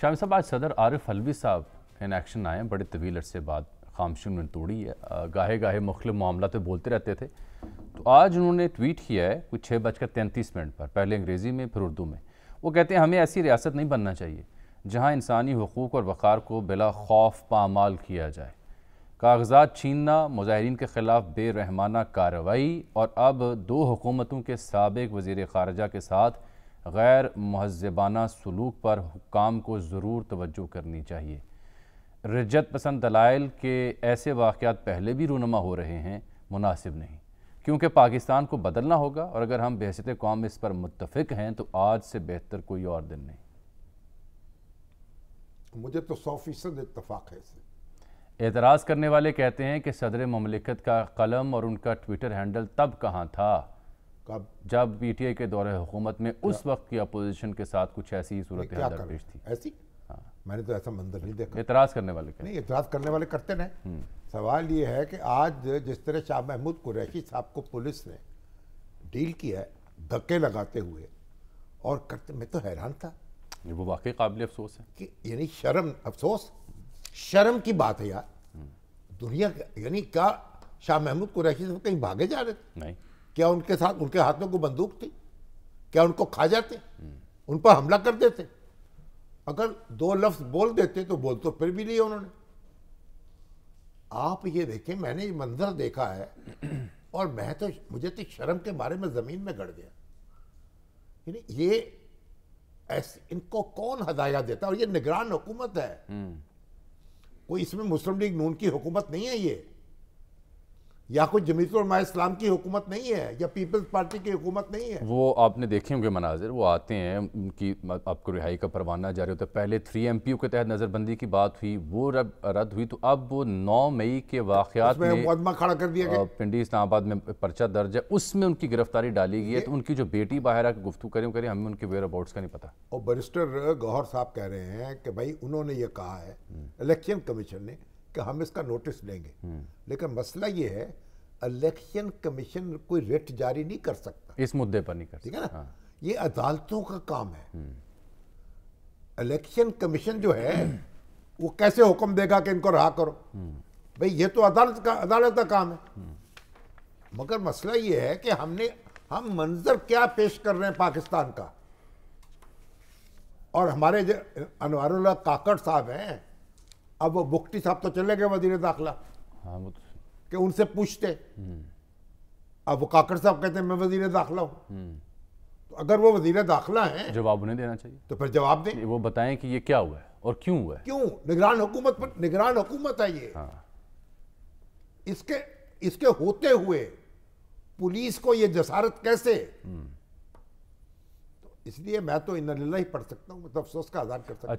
शाम साहब आज सदर आरिफ अलवी साहब इन एक्शन आए बड़े तवील अरसे बाद खामशी उन्होंने तोड़ी है गाहे गाहे मुख्तु मामला तो बोलते रहते थे तो आज उन्होंने ट्वीट किया है कुछ छः बजकर तैंतीस मिनट पर पहले अंग्रेज़ी में फिर उर्दू में वो कहते हैं हमें ऐसी रियासत नहीं बनना चाहिए जहाँ इंसानी हकूक़ और वक़ार को बिला खौफ पामाल किया जाए कागजात छीनना मुजाहरीन के ख़िलाफ़ बेरहमाना कार्रवाई और अब दो हुकूमतों के सबक वज़ी ख़ारजा के साथ गैर महजबाना सलूक पर हुकाम को ज़रूर तवज्जो करनी चाहिए रजत पसंद दलाइल के ऐसे वाक़ात पहले भी रूनमा हो रहे हैं मुनासिब नहीं क्योंकि पाकिस्तान को बदलना होगा और अगर हम बहसत कौम इस पर मुतफ़ हैं तो आज से बेहतर कोई और दिन नहीं मुझे तो सौ फीसद इतफाक़ है इससे एतराज़ करने वाले कहते हैं कि सदर ममलिकत का कलम और उनका ट्विटर हैंडल तब कहाँ था कब तो जब पी के दौरे हुकूमत में उस वक्त की अपोजिशन के साथ कुछ ऐसी सूरत पेश थी ऐसी हाँ। मैंने तो ऐसा मंजर नहीं देखा इतराज करने वाले नहीं इतराज करने वाले करते ना हम्म। सवाल ये है कि आज जिस तरह शाह महमूद कुरैशी साहब को पुलिस ने डील किया है धक्के लगाते हुए और करते मैं तो हैरान था ये वो वाकई काबिल अफसोस है कि यानी शर्म अफसोस शर्म की बात है यार हम्म। दुनिया यानी क्या शाह महमूद कुरैशी साहब कहीं भागे जा रहे थे नहीं क्या उनके साथ उनके हाथ में कोई बंदूक थी क्या उनको खा जाते हम्म। उन पर हमला कर देते अगर दो लफ्ज बोल देते तो बोल तो फिर भी लिए उन्होंने आप ये देखें मैंने ये मंजर देखा है और मैं तो मुझे तो शर्म के बारे में ज़मीन में गड़ गया यानी ये ऐसे इनको कौन हदायत देता और ये निगरान हुकूमत है हम्म। कोई इसमें मुस्लिम लीग नून की हुकूमत नहीं है ये या कोई जमीतुलमा इस्लाम की हुकूमत नहीं है या पीपल्स पार्टी की हुकूमत नहीं है वो आपने देखे होंगे मनाजिर वो आते हैं उनकी आपको रिहाई का परवाना जारी होता है पहले थ्री एम पी यू के तहत नज़रबंदी की बात हुई वो रब रद्द हुई तो अब वो नौ मई के वाक़ात में मुकदमा खड़ा कर दिया गया पिंडी इस्लामाबाद में पर्चा दर्ज है उसमें उनकी गिरफ्तारी डाली गई है तो उनकी जो बेटी बाहर आकर गुफ्तु करें करें हमें उनके वेयर अबाउट्स का नहीं पता और बरिस्टर गौहर साहब कह रहे हैं कि भाई उन्होंने ये कहा है इलेक्शन हम्म। कमीशन ने कि हम इसका नोटिस लेंगे हम्म। लेकिन मसला ये है इलेक्शन कमीशन कोई रिट जारी नहीं कर सकता इस मुद्दे पर नहीं कर ठीक है ना हाँ। ये अदालतों का काम है इलेक्शन हम्म। कमीशन जो है वो कैसे हुक्म देगा कि इनको रहा करो हम्म। भाई ये तो अदालत का अदालत का काम है हम्म। मगर मसला ये है कि हमने हम मंजर क्या पेश कर रहे हैं पाकिस्तान का और हमारे जो अनवर काकड़ साहब हैं अब वो बुख्टी साहब तो चले गए वजीर दाखिला हाँ वो तो कि उनसे पूछते अब वो काकड़ साहब कहते हैं मैं वजीर दाखिला हूँ हम्म। तो अगर वो वजीर दाखिला है जवाब उन्हें देना चाहिए तो फिर जवाब दें वो बताएं कि ये क्या हुआ है और क्यों हुआ है क्यों निगरान हुकूमत पर निगरान हुकूमत है ये हाँ। इसके इसके होते हुए पुलिस को ये जसारत कैसे हम्म। तो इसलिए मैं तो इन ही पढ़ सकता हूँ मतलब अफसोस का आजाद कर सकता हूँ अच्छा।